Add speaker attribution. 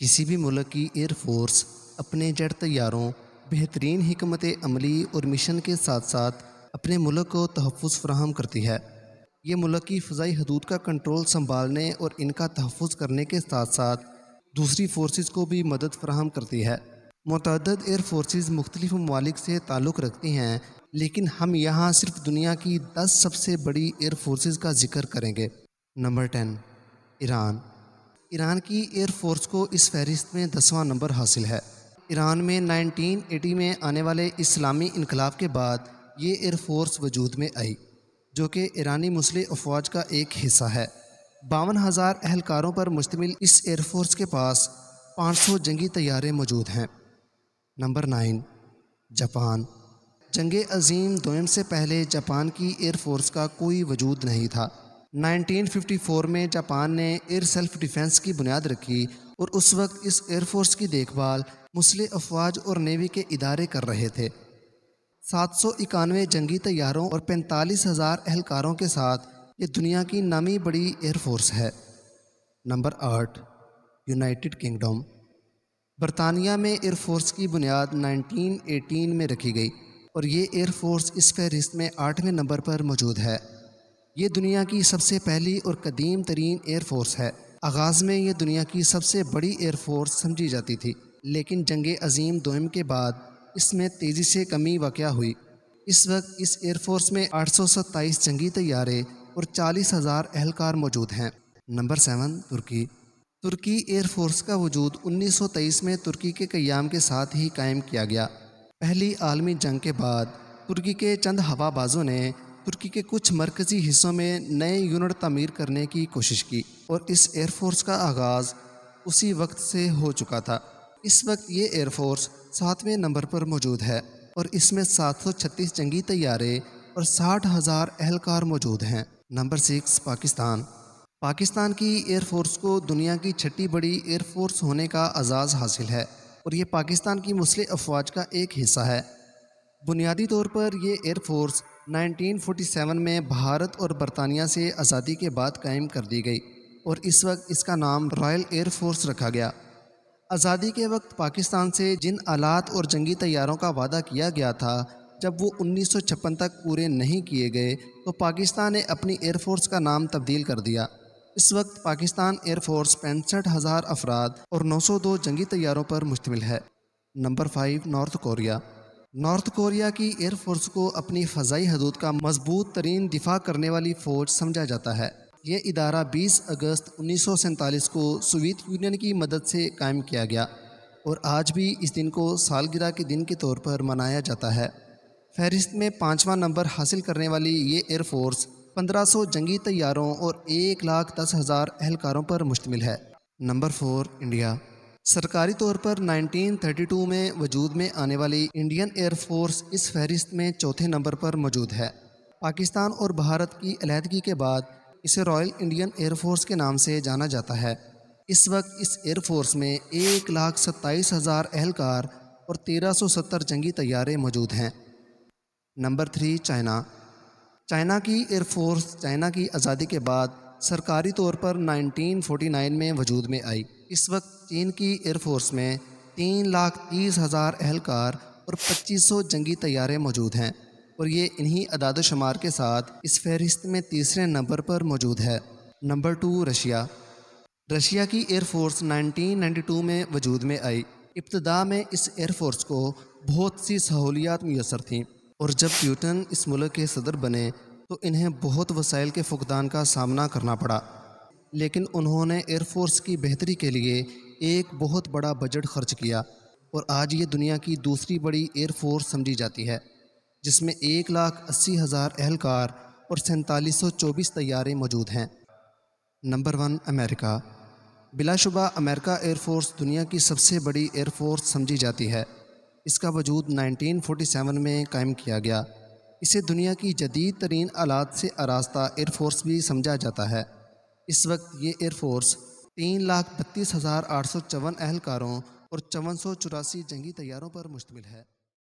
Speaker 1: किसी भी मुल्क की एयरफोर्स अपने जट तैयारों बेहतरीन हमत अमली और मिशन के साथ साथ अपने मुल्क को तहफ़ फ्राहम करती है ये मुल्क की फ़जाई हदूद का कंट्रोल संभालने और इनका तहफ़ करने के साथ साथ दूसरी फोर्सेस को भी मदद फ्राहम करती है मतद एयरफोर्स मुख्तलिफ ममालिक से ताल्लुक़ रखती हैं लेकिन हम यहाँ सिर्फ दुनिया की दस सबसे बड़ी एयरफोर्स का जिक्र करेंगे नंबर टेन ईरान ईरान की एयरफोर्स को इस फहरिस्त में दसवां नंबर हासिल है ईरान में 1980 में आने वाले इस्लामी इनकलाब के बाद ये एयरफोर्स वजूद में आई जो कि ईरानी मुस्लिम अफवाज का एक हिस्सा है बावन हज़ार अहलकारों पर मुश्तमिल इस एयरफोर्स के पास 500 जंगी तैयारे मौजूद हैं नंबर नाइन जापान जंग अजीम दोम से पहले जापान की एयरफोर्स का कोई वजूद नहीं था 1954 में जापान ने एयर सेल्फ डिफेंस की बुनियाद रखी और उस वक्त इस एयरफोर्स की देखभाल मुस्लिम अफवाज और नेवी के इदारे कर रहे थे सात सौ इक्यानवे जंगी तैयारों और पैंतालीस हज़ार अहलकारों के साथ ये दुनिया की नामी बड़ी एयरफोर्स है नंबर आठ यूनाइटेड किंगडम बरतानिया में एयरफोर्स की बुनियाद 1918 में रखी गई और ये एयरफोर्स इस फहरिस्त में आठवें नंबर पर मौजूद है ये दुनिया की सबसे पहली और कदीम तरीन एयरफोर्स है आगाज़ में ये दुनिया की सबसे बड़ी एयरफोर्स समझी जाती थी लेकिन जंग अजीम दोम के बाद इसमें तेज़ी से कमी वाक़ हुई इस वक्त इस एयरफोर्स में आठ सौ सत्ताईस जंगी तैयारे और चालीस हज़ार अहलकार मौजूद हैं नंबर सेवन तुर्की तुर्की एयरफोर्स का वजूद उन्नीस सौ तेईस में तुर्की के क़याम के साथ ही कायम किया गया पहली आलमी जंग के बाद तुर्की के चंद हवाबाजों ने तुर्की के कुछ मरकज़ी हिस्सों में नए यूनिट तमीर करने की कोशिश की और इस एयरफोर्स का आगाज़ उसी वक्त से हो चुका था इस वक्त ये एयरफोर्स सातवें नंबर पर मौजूद है और इसमें 736 जंगी तैयारे और साठ हज़ार अहलकार मौजूद हैं नंबर सिक्स पाकिस्तान पाकिस्तान की एयरफोर्स को दुनिया की छठी बड़ी एयरफोर्स होने का आज़ाज़ हासिल है और ये पाकिस्तान की मुस्लिम अफवाज का एक हिस्सा है बुनियादी तौर पर यह एयरफोर्स 1947 में भारत और बरतानिया से आज़ादी के बाद कायम कर दी गई और इस वक्त इसका नाम रॉयल एयर फोर्स रखा गया आज़ादी के वक्त पाकिस्तान से जिन आलात और जंगी तैयारों का वादा किया गया था जब वो 1956 तक पूरे नहीं किए गए तो पाकिस्तान ने अपनी एयरफोर्स का नाम तब्दील कर दिया इस वक्त पाकिस्तान एयरफोर्स पैंसठ हज़ार अफराद और 902 जंगी तैयारों पर मुश्तमिल है number five North Korea North Korea की एयरफोर्स को अपनी फ़जाई हदूद का मजबूत तरीन दिफा करने वाली फ़ौज समझा जाता है ये इदारा 20 अगस्त उन्नीस को सोवियत यूनियन की मदद से कायम किया गया और आज भी इस दिन को सालगिरह के दिन के तौर पर मनाया जाता है फहरिस्त में पाँचवा नंबर हासिल करने वाली ये एयरफोर्स 1500 जंगी तैयारों और एक लाख दस हज़ार एहलकारों पर मुश्तमिल है नंबर फोर इंडिया सरकारी तौर पर 1932 में वजूद में आने वाली इंडियन एयरफोर्स इस फहरिस्त में चौथे नंबर पर मौजूद है पाकिस्तान और भारत की अलीहदगी के बाद इसे रॉयल इंडियन एयरफोर्स के नाम से जाना जाता है इस वक्त इस एयरफोर्स में एक लाख सत्ताईस हज़ार अहलकार और तेरह सौ सत्तर जंगी तैयारे मौजूद हैं नंबर थ्री चाइना चाइना की एयरफोर्स चाइना की आज़ादी के बाद सरकारी तौर पर 1949 में वजूद में आई इस वक्त चीन की एयरफोर्स में तीन लाख तीस हज़ार अहलकार और 2500 जंगी तैयारे मौजूद हैं और ये इन्हीं अदाद शुमार के साथ इस फहरिस्त में तीसरे नंबर पर मौजूद है नंबर टू रशिया रशिया की एयरफोर्स 1992 में वजूद में आई इब्तदा में इस एयरफोर्स को बहुत सी सहूलियात मैसर थीं और जब प्यूटन इस मुल्क के सदर बने तो इन्हें बहुत वसाइल के फुकदान का सामना करना पड़ा लेकिन उन्होंने एयरफोर्स की बेहतरी के लिए एक बहुत बड़ा बजट खर्च किया और आज ये दुनिया की दूसरी बड़ी एयरफोर्स समझी जाती है जिसमें एक लाख अस्सी हज़ार अहलकार और सैंतालीस सौ चौबीस तैयारे मौजूद हैं नंबर वन अमेरिका बिलाशुबा अमेरिका एयरफोर्स दुनिया की सबसे बड़ी एयरफोर्स समझी जाती है इसका वजूद 1947 में कायम किया गया इसे दुनिया की जदीद तरीन आलात से आरास्ता एयरफोर्स भी समझा जाता है इस वक्त ये एयरफोर्स तीन लाख बत्तीस हज़ार आठ सौ चौवन अहलकारों और चौवन सौ चौरासी जंगी तैयारों पर मुश्तमिल है